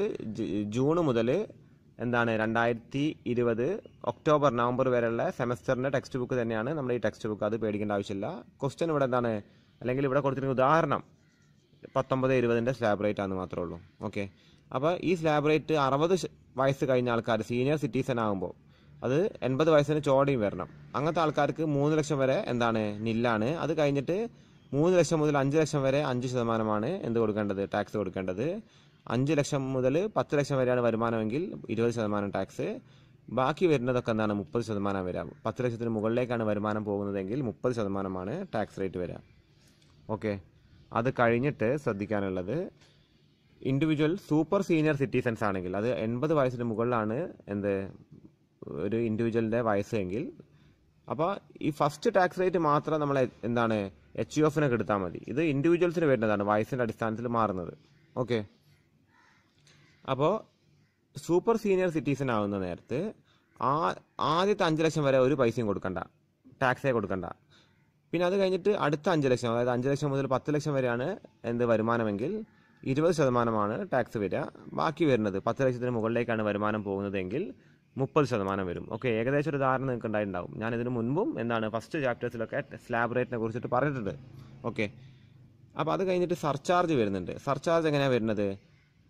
ജൂൺ മുതൽ എന്താണ് രണ്ടായിരത്തി ഇരുപത് ഒക്ടോബർ നവംബർ വരെയുള്ള സെമസ്റ്ററിൻ്റെ ടെക്സ്റ്റ് ബുക്ക് തന്നെയാണ് നമ്മുടെ ഈ ടെക്സ്റ്റ് ബുക്ക് അത് പേടിക്കേണ്ട ആവശ്യമില്ല ക്വസ്റ്റ്യൻ ഇവിടെ എന്താണ് അല്ലെങ്കിൽ ഇവിടെ കൊടുത്തിരിക്കുന്ന ഉദാഹരണം പത്തൊമ്പത് ഇരുപതിൻ്റെ സ്ലാബ് റേറ്റ് ആണെന്ന് മാത്രമേ ഉള്ളൂ ഓക്കെ അപ്പോൾ ഈ സ്ലാബ് റേറ്റ് അറുപത് വയസ്സ് കഴിഞ്ഞ ആൾക്കാർ സീനിയർ സിറ്റിസൺ ആകുമ്പോൾ അത് എൺപത് വയസ്സിന് ചോടയും വരണം അങ്ങനത്തെ ആൾക്കാർക്ക് മൂന്ന് ലക്ഷം വരെ എന്താണ് നില്ലാണ് അത് കഴിഞ്ഞിട്ട് മൂന്ന് ലക്ഷം മുതൽ അഞ്ച് ലക്ഷം വരെ അഞ്ച് ശതമാനമാണ് എന്ത് കൊടുക്കേണ്ടത് ടാക്സ് കൊടുക്കേണ്ടത് അഞ്ച് ലക്ഷം മുതൽ പത്ത് ലക്ഷം വരെയാണ് വരുമാനമെങ്കിൽ ഇരുപത് ശതമാനം ടാക്സ് ബാക്കി വരുന്നതൊക്കെ എന്താണ് മുപ്പത് ശതമാനം വരാം പത്ത് ലക്ഷത്തിന് മുകളിലേക്കാണ് വരുമാനം പോകുന്നതെങ്കിൽ മുപ്പത് ശതമാനമാണ് ടാക്സ് റേറ്റ് വരാം ഓക്കെ അത് കഴിഞ്ഞിട്ട് ശ്രദ്ധിക്കാനുള്ളത് ഇൻഡിവിജ്വൽ സൂപ്പർ സീനിയർ സിറ്റിസൻസ് ആണെങ്കിൽ അത് എൺപത് വയസ്സിന് മുകളിലാണ് എന്ത് ഒരു ഇൻഡിവിജ്വലിൻ്റെ വയസ്സ് എങ്കിൽ അപ്പോൾ ഈ ഫസ്റ്റ് ടാക്സ് റേറ്റ് മാത്രം നമ്മൾ എന്താണ് എച്ച് യു എഫിനൊക്കെ എടുത്താൽ മതി ഇത് ഇൻഡിവിജ്വൽസിന് വരുന്നതാണ് വയസ്സിൻ്റെ അടിസ്ഥാനത്തിൽ മാറുന്നത് ഓക്കെ അപ്പോൾ സൂപ്പർ സീനിയർ സിറ്റിസൺ ആവുന്ന നേരത്ത് ആ ആദ്യത്തെ അഞ്ച് ലക്ഷം വരെ ഒരു പൈസയും കൊടുക്കണ്ട ടാക്സേ കൊടുക്കണ്ട പിന്നെ അത് കഴിഞ്ഞിട്ട് അടുത്ത അഞ്ച് ലക്ഷം അതായത് അഞ്ച് ലക്ഷം മുതൽ പത്ത് ലക്ഷം വരെയാണ് എന്ത് വരുമാനമെങ്കിൽ ഇരുപത് ശതമാനമാണ് ടാക്സ് വരിക ബാക്കി വരുന്നത് പത്ത് ലക്ഷത്തിന് മുകളിലേക്കാണ് വരുമാനം പോകുന്നതെങ്കിൽ മുപ്പത് ശതമാനം വരും ഓക്കെ ഏകദേശം ഒരു ധാരണ നിങ്ങൾക്ക് ഉണ്ടായിട്ടുണ്ടാവും ഞാൻ ഇതിന് മുൻപും എന്താണ് ഫസ്റ്റ് ചാപ്റ്റേഴ്സിലൊക്കെ സ്ലാബ് റേറ്റിനെ കുറിച്ചിട്ട് പറഞ്ഞിട്ടുണ്ട് ഓക്കെ അപ്പോൾ അത് കഴിഞ്ഞിട്ട് സർചാർജ് വരുന്നുണ്ട് സർചാർജ് എങ്ങനെയാണ് വരുന്നത്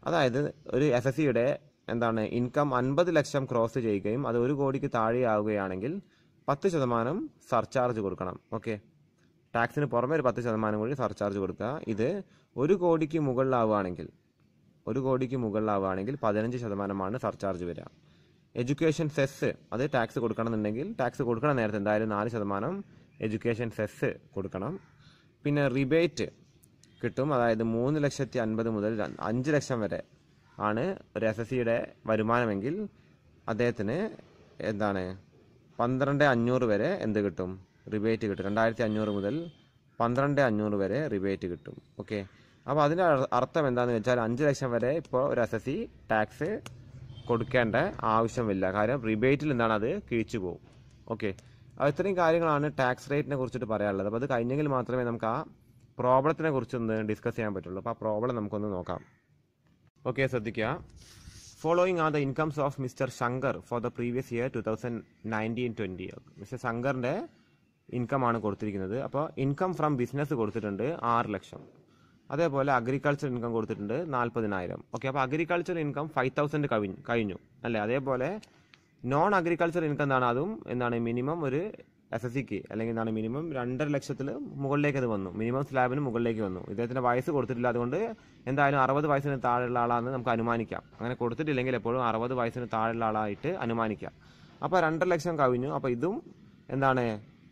അതായത് ഒരു എസ് എസ് സിയുടെ എന്താണ് ഇൻകം അൻപത് ലക്ഷം ക്രോസ് ചെയ്യുകയും അത് ഒരു കോടിക്ക് താഴെയാവുകയാണെങ്കിൽ പത്ത് ശതമാനം സർചാർജ് കൊടുക്കണം ഓക്കെ ടാക്സിന് പുറമെ ഒരു പത്ത് ശതമാനം കൂടി സർചാർജ് കൊടുക്കുക ഇത് ഒരു കോടിക്ക് മുകളിലാവുകയാണെങ്കിൽ ഒരു കോടിക്ക് മുകളിലാവുകയാണെങ്കിൽ പതിനഞ്ച് ശതമാനമാണ് സർചാർജ് വരിക എഡ്യൂക്കേഷൻ സെസ് അത് ടാക്സ് കൊടുക്കണമെന്നുണ്ടെങ്കിൽ ടാക്സ് കൊടുക്കണം നേരത്തെ എന്തായാലും നാല് ശതമാനം എഡ്യൂക്കേഷൻ സെസ് കൊടുക്കണം പിന്നെ റിബേറ്റ് കിട്ടും അതായത് മൂന്ന് ലക്ഷത്തി അൻപത് മുതൽ അഞ്ച് ലക്ഷം വരെ ആണ് ഒരു എസ് എസ് സിയുടെ വരുമാനമെങ്കിൽ അദ്ദേഹത്തിന് എന്താണ് പന്ത്രണ്ട് അഞ്ഞൂറ് വരെ എന്ത് കിട്ടും റിബേറ്റ് കിട്ടും രണ്ടായിരത്തി അഞ്ഞൂറ് മുതൽ പന്ത്രണ്ട് അഞ്ഞൂറ് വരെ റിബേറ്റ് കിട്ടും ഓക്കെ അപ്പോൾ അതിൻ്റെ അർത്ഥം എന്താണെന്ന് വെച്ചാൽ അഞ്ച് ലക്ഷം വരെ ഇപ്പോൾ ഒരു എസ് എസ് സി ടാക്സ് കൊടുക്കേണ്ട ആവശ്യമില്ല കാര്യം റിബേറ്റിൽ എന്താണ് അത് കിഴിച്ചു പോകും ഓക്കെ അപ്പോൾ ഇത്രയും കാര്യങ്ങളാണ് ടാക്സ് റേറ്റിനെ കുറിച്ചിട്ട് പറയാനുള്ളത് അപ്പോൾ അത് കഴിഞ്ഞെങ്കിൽ മാത്രമേ നമുക്ക് ആ പ്രോബ്ലത്തിനെ കുറിച്ചൊന്ന് ഡിസ്കസ് ചെയ്യാൻ പറ്റുള്ളൂ അപ്പോൾ ആ പ്രോബ്ലം നമുക്കൊന്ന് നോക്കാം ഓക്കെ ശ്രദ്ധിക്കുക following are the incomes of mister Shankar for the previous year two thousand nineteen twenty mister ശങ്കറിൻ്റെ ഇൻകം ആണ് കൊടുത്തിരിക്കുന്നത് അപ്പോൾ ഇൻകം ഫ്രം ബിസിനസ് കൊടുത്തിട്ടുണ്ട് ആറ് ലക്ഷം അതേപോലെ അഗ്രികൾച്ചർ ഇൻകം കൊടുത്തിട്ടുണ്ട് നാൽപ്പതിനായിരം ഓക്കെ അപ്പോൾ അഗ്രികൾച്ചർ ഇൻകം ഫൈവ് തൗസൻഡ് കവിഞ്ഞു കഴിഞ്ഞു അല്ലേ അതേപോലെ നോൺ അഗ്രികൾച്ചർ ഇൻകം എന്താണ് അതും എന്താണ് മിനിമം ഒരു എസ് എസ് സിക്ക് അല്ലെങ്കിൽ എന്താണ് മിനിമം രണ്ടര ലക്ഷത്തിൽ മുകളിലേക്ക് അത് വന്നു മിനിമം സ്ലാബിന് മുകളിലേക്ക് വന്നു ഇദ്ദേഹത്തിൻ്റെ വയസ്സ് കൊടുത്തിട്ടില്ല അതുകൊണ്ട് എന്തായാലും അറുപത് വയസ്സിന് താഴെയുള്ള ആളാണെന്ന് നമുക്ക് അനുമാനിക്കാം അങ്ങനെ കൊടുത്തിട്ടില്ലെങ്കിൽ എപ്പോഴും അറുപത് വയസ്സിന് താഴെയുള്ള ആളായിട്ട് അനുമാനിക്കാം അപ്പോൾ രണ്ടര ലക്ഷം കവിഞ്ഞു അപ്പോൾ ഇതും എന്താണ്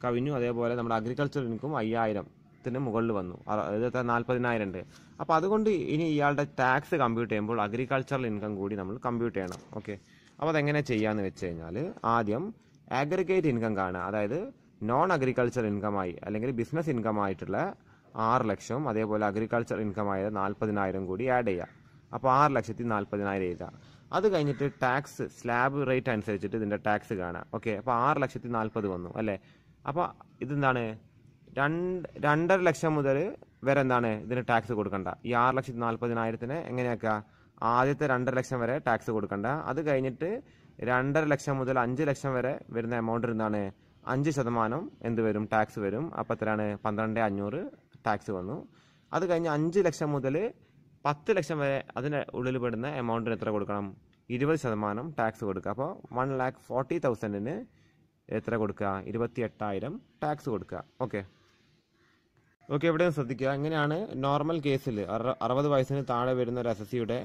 കവിഞ്ഞു അതേപോലെ നമ്മുടെ അഗ്രികൾച്ചർ ഇൻകം അയ്യായിരം ലക്ഷത്തിന് മുകളിൽ വന്നു നാൽപ്പതിനായിരം ഉണ്ട് അപ്പോൾ അതുകൊണ്ട് ഇനി ഇയാളുടെ ടാക്സ് കമ്പ്യൂട്ട് ചെയ്യുമ്പോൾ അഗ്രികൾച്ചറൽ ഇൻകം കൂടി നമ്മൾ കമ്പ്യൂട്ട് ചെയ്യണം ഓക്കെ അപ്പോൾ അതെങ്ങനെ ചെയ്യാമെന്ന് വെച്ച് കഴിഞ്ഞാൽ ആദ്യം അഗ്രഗേറ്റ് ഇൻകം കാണുക അതായത് നോൺ അഗ്രികൾച്ചർ ഇൻകമായി അല്ലെങ്കിൽ ബിസിനസ് ഇൻകം ആയിട്ടുള്ള ആറ് ലക്ഷവും അതേപോലെ അഗ്രികൾച്ചർ ആയ നാൽപ്പതിനായിരം കൂടി ആഡ് ചെയ്യുക അപ്പോൾ ആറ് ലക്ഷത്തി നാൽപ്പതിനായിരം എഴുതുക അത് കഴിഞ്ഞിട്ട് ടാക്സ് സ്ലാബ് റേറ്റ് അനുസരിച്ചിട്ട് ഇതിൻ്റെ ടാക്സ് കാണാം ഓക്കെ അപ്പോൾ ആറ് ലക്ഷത്തി നാൽപ്പത് വന്നു അല്ലേ അപ്പോൾ ഇതെന്താണ് രണ്ട് രണ്ടര ലക്ഷം മുതൽ വരെ എന്താണ് ഇതിന് ടാക്സ് കൊടുക്കണ്ട ഈ ആറ് ലക്ഷത്തി നാൽപ്പതിനായിരത്തിന് എങ്ങനെയൊക്കെ ആദ്യത്തെ രണ്ടര ലക്ഷം വരെ ടാക്സ് കൊടുക്കണ്ട അത് കഴിഞ്ഞിട്ട് രണ്ടര ലക്ഷം മുതൽ അഞ്ച് ലക്ഷം വരെ വരുന്ന എമൗണ്ട് നിന്നാണ് അഞ്ച് ശതമാനം എന്ത് വരും ടാക്സ് വരും അപ്പോൾ എത്രയാണ് പന്ത്രണ്ട് അഞ്ഞൂറ് ടാക്സ് വന്നു അത് കഴിഞ്ഞ് അഞ്ച് ലക്ഷം മുതൽ പത്ത് ലക്ഷം വരെ അതിന് ഉള്ളിൽ പെടുന്ന എമൗണ്ടിന് എത്ര കൊടുക്കണം ഇരുപത് ശതമാനം ടാക്സ് കൊടുക്കുക അപ്പോൾ വൺ ലാക്ക് ഫോർട്ടി തൗസൻഡിന് എത്ര കൊടുക്കുക ഇരുപത്തി എട്ടായിരം ടാക്സ് കൊടുക്കുക ഓക്കെ ഓക്കെ എവിടെയും ശ്രദ്ധിക്കുക എങ്ങനെയാണ് നോർമൽ കേസിൽ അറുപത് വയസ്സിന് താഴെ വരുന്ന ഒരു എസ്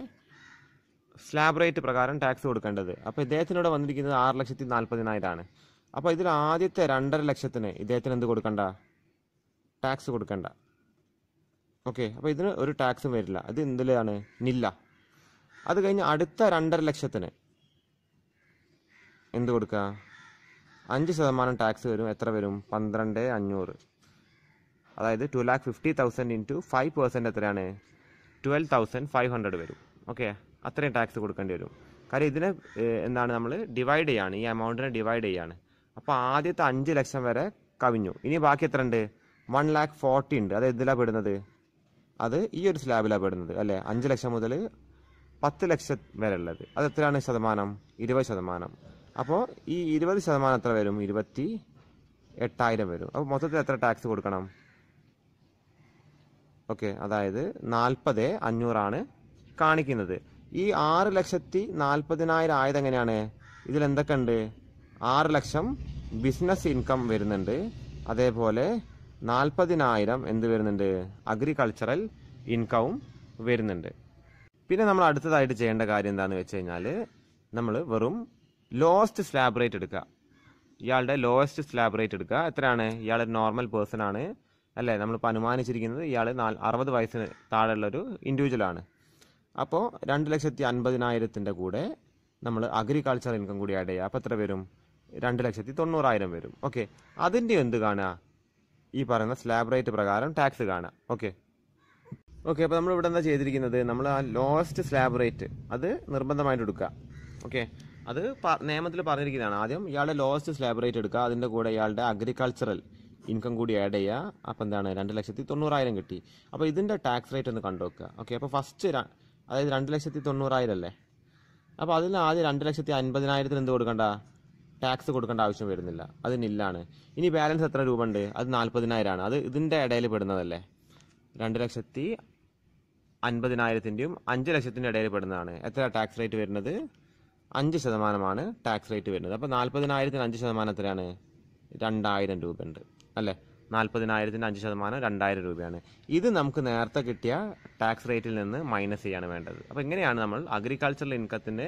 സ്ലാബ് റേറ്റ് പ്രകാരം ടാക്സ് കൊടുക്കേണ്ടത് അപ്പോൾ ഇദ്ദേഹത്തിനോട് വന്നിരിക്കുന്നത് ആറ് ലക്ഷത്തി നാൽപ്പതിനായിരമാണ് അപ്പോൾ ഇതിൽ ആദ്യത്തെ രണ്ടര ലക്ഷത്തിന് ഇദ്ദേഹത്തിന് എന്ത് കൊടുക്കണ്ട ടാക്സ് കൊടുക്കണ്ട ഓക്കെ അപ്പോൾ ഇതിന് ഒരു ടാക്സും വരില്ല ഇത് എന്തിലാണ് നില്ല അത് കഴിഞ്ഞ് അടുത്ത രണ്ടര ലക്ഷത്തിന് എന്ത് കൊടുക്കുക അഞ്ച് ശതമാനം ടാക്സ് വരും എത്ര വരും പന്ത്രണ്ട് അഞ്ഞൂറ് അതായത് two lakh fifty thousand into five percent എത്രയാണ് ട്വൽവ് തൗസൻഡ് ഫൈവ് ഹൺഡ്രഡ് വരും ഓക്കെ അത്രയും ടാക്സ് കൊടുക്കേണ്ടി വരും കാര്യം ഇതിനെ എന്താണ് നമ്മൾ ഡിവൈഡ് ചെയ്യാണ് ഈ എമൗണ്ടിനെ ഡിവൈഡ് ചെയ്യാണ് അപ്പോൾ ആദ്യത്തെ അഞ്ച് ലക്ഷം വരെ കവിഞ്ഞു ഇനി ബാക്കി എത്ര ഉണ്ട് വൺ ലാക്ക് ഫോർട്ടി ഉണ്ട് അത് എന്തിലാണ് പെടുന്നത് അത് ഈ ഒരു സ്ലാബിലാണ് പെടുന്നത് അല്ലേ അഞ്ച് ലക്ഷം മുതൽ പത്ത് ലക്ഷം വരെ ഉള്ളത് അത് എത്രയാണ് ശതമാനം ഇരുപത് ശതമാനം അപ്പോൾ ഈ ഇരുപത് ശതമാനം എത്ര വരും ഇരുപത്തി എട്ടായിരം വരും അപ്പോൾ മൊത്തത്തിൽ എത്ര ടാക്സ് കൊടുക്കണം ഓക്കെ അതായത് നാൽപ്പത് അഞ്ഞൂറാണ് കാണിക്കുന്നത് ഈ ആറ് ലക്ഷത്തി നാൽപ്പതിനായിരം ആയത് എങ്ങനെയാണ് ഇതിൽ എന്തൊക്കെ ഉണ്ട് ആറ് ലക്ഷം ബിസിനസ് ഇൻകം വരുന്നുണ്ട് അതേപോലെ നാൽപ്പതിനായിരം എന്ത് വരുന്നുണ്ട് അഗ്രികൾച്ചറൽ ഇൻകവും വരുന്നുണ്ട് പിന്നെ നമ്മൾ അടുത്തതായിട്ട് ചെയ്യേണ്ട കാര്യം എന്താണെന്ന് വെച്ച് കഴിഞ്ഞാൽ നമ്മൾ വെറും ലോവസ്റ്റ് സ്ലാബ് റേറ്റ് എടുക്കുക ഇയാളുടെ ലോവസ്റ്റ് സ്ലാബ് റേറ്റ് എടുക്കുക എത്രയാണ് ഇയാൾ നോർമൽ പേഴ്സൺ ആണ് അല്ലേ നമ്മളിപ്പോൾ അനുമാനിച്ചിരിക്കുന്നത് ഇയാൾ നാല് അറുപത് വയസ്സിന് താഴെയുള്ളൊരു ഇൻഡിവിജ്വലാണ് അപ്പോൾ രണ്ട് ലക്ഷത്തി അൻപതിനായിരത്തിൻ്റെ കൂടെ നമ്മൾ അഗ്രികൾച്ചർ ഇൻകം കൂടി ആഡ് ചെയ്യുക അപ്പോൾ എത്ര വരും രണ്ട് ലക്ഷത്തി തൊണ്ണൂറായിരം വരും ഓക്കെ അതിൻ്റെ എന്ത് കാണുക ഈ പറയുന്ന സ്ലാബ് റേറ്റ് പ്രകാരം ടാക്സ് കാണുക ഓക്കെ ഓക്കെ അപ്പോൾ നമ്മൾ ഇവിടെ എന്താ ചെയ്തിരിക്കുന്നത് നമ്മൾ ആ ലോവസ്റ്റ് സ്ലാബ് റേറ്റ് അത് നിർബന്ധമായിട്ട് എടുക്കുക ഓക്കെ അത് നിയമത്തിൽ പറഞ്ഞിരിക്കുന്നതാണ് ആദ്യം ഇയാളുടെ ലോവസ്റ്റ് സ്ലാബ് റേറ്റ് എടുക്കുക അതിൻ്റെ കൂടെ ഇയാളുടെ അഗ്രികൾച്ചറൽ ഇൻകം കൂടി ആഡ് ചെയ്യുക അപ്പോൾ എന്താണ് രണ്ട് ലക്ഷത്തി തൊണ്ണൂറായിരം കിട്ടി അപ്പോൾ ഇതിൻ്റെ ടാക്സ് റേറ്റ് ഒന്ന് കണ്ടു വെക്കുക ഓക്കെ അപ്പോൾ ഫസ്റ്റ് അതായത് രണ്ട് ലക്ഷത്തി തൊണ്ണൂറായിരം അല്ലേ അപ്പോൾ അതിൽ ആദ്യം രണ്ട് ലക്ഷത്തി അൻപതിനായിരത്തിന് എന്ത് കൊടുക്കണ്ട ടാക്സ് കൊടുക്കേണ്ട ആവശ്യം വരുന്നില്ല അതിനില്ലാണ് ഇനി ബാലൻസ് എത്ര രൂപ ഉണ്ട് അത് നാൽപ്പതിനായിരമാണ് അത് ഇതിൻ്റെ ഇടയിൽ പെടുന്നതല്ലേ രണ്ട് ലക്ഷത്തി അൻപതിനായിരത്തിൻ്റെയും അഞ്ച് ലക്ഷത്തിൻ്റെ ഇടയിൽ പെടുന്നതാണ് എത്ര ടാക്സ് റേറ്റ് വരുന്നത് അഞ്ച് ശതമാനമാണ് ടാക്സ് റേറ്റ് വരുന്നത് അപ്പോൾ നാൽപ്പതിനായിരത്തിന് അഞ്ച് ശതമാനത്തിലാണ് രണ്ടായിരം രൂപ ഉണ്ട് അല്ലേ നാൽപ്പതിനായിരത്തിൻ്റെ അഞ്ച് ശതമാനം രണ്ടായിരം രൂപയാണ് ഇത് നമുക്ക് നേരത്തെ കിട്ടിയ ടാക്സ് റേറ്റിൽ നിന്ന് മൈനസ് ചെയ്യാണ് വേണ്ടത് അപ്പോൾ ഇങ്ങനെയാണ് നമ്മൾ അഗ്രികൾച്ചറൽ ഇൻകത്തിൻ്റെ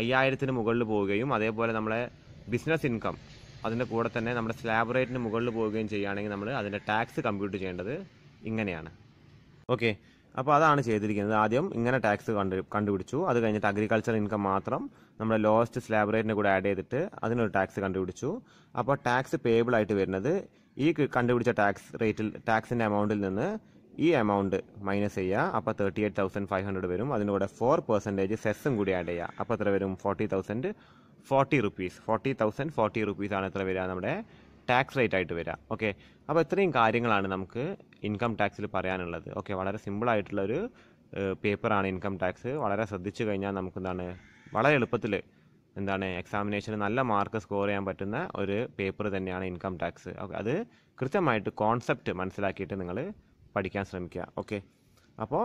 അയ്യായിരത്തിന് മുകളിൽ പോവുകയും അതേപോലെ നമ്മളെ ബിസിനസ് ഇൻകം അതിൻ്റെ കൂടെ തന്നെ നമ്മുടെ സ്ലാബ് റേറ്റിന് മുകളിൽ പോവുകയും ചെയ്യുകയാണെങ്കിൽ നമ്മൾ അതിൻ്റെ ടാക്സ് കമ്പ്യൂട്ട് ചെയ്യേണ്ടത് ഇങ്ങനെയാണ് ഓക്കെ അപ്പോൾ അതാണ് ചെയ്തിരിക്കുന്നത് ആദ്യം ഇങ്ങനെ ടാക്സ് കണ്ടു കണ്ടുപിടിച്ചു അത് കഴിഞ്ഞിട്ട് അഗ്രികൾച്ചർ ഇൻകം മാത്രം നമ്മുടെ ലോസ്റ്റ് സ്ലാബ് റേറ്റിനെ കൂടെ ആഡ് ചെയ്തിട്ട് അതിനൊരു ടാക്സ് കണ്ടുപിടിച്ചു അപ്പോൾ ടാക്സ് പേബിൾ ആയിട്ട് വരുന്നത് ഈ കണ്ടുപിടിച്ച ടാക്സ് റേറ്റിൽ ടാക്സിൻ്റെ എമൗണ്ടിൽ നിന്ന് ഈ എമൗണ്ട് മൈനസ് ചെയ്യുക അപ്പോൾ thirty eight thousand five hundred വരും അതിനോട് ഫോർ പെർസെൻറ്റേജ് സെസ്സും കൂടി ആഡ് ചെയ്യുക അപ്പോൾ എത്ര വരും forty thousand forty rupees forty thousand forty ആണ് എത്ര വരിക നമ്മുടെ ടാക്സ് റേറ്റ് ആയിട്ട് വരിക ഓക്കെ അപ്പോൾ ഇത്രയും കാര്യങ്ങളാണ് നമുക്ക് ഇൻകം ടാക്സിൽ പറയാനുള്ളത് ഓക്കെ വളരെ സിമ്പിളായിട്ടുള്ളൊരു പേപ്പറാണ് ഇൻകം ടാക്സ് വളരെ ശ്രദ്ധിച്ചു കഴിഞ്ഞാൽ നമുക്ക് എന്താണ് വളരെ എളുപ്പത്തിൽ എന്താണ് എക്സാമിനേഷന് നല്ല മാർക്ക് സ്കോർ ചെയ്യാൻ പറ്റുന്ന ഒരു പേപ്പർ തന്നെയാണ് ഇൻകം ടാക്സ് അത് കൃത്യമായിട്ട് കോൺസെപ്റ്റ് മനസ്സിലാക്കിയിട്ട് നിങ്ങൾ പഠിക്കാൻ ശ്രമിക്കുക ഓക്കെ അപ്പോൾ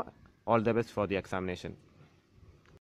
all the best for the examination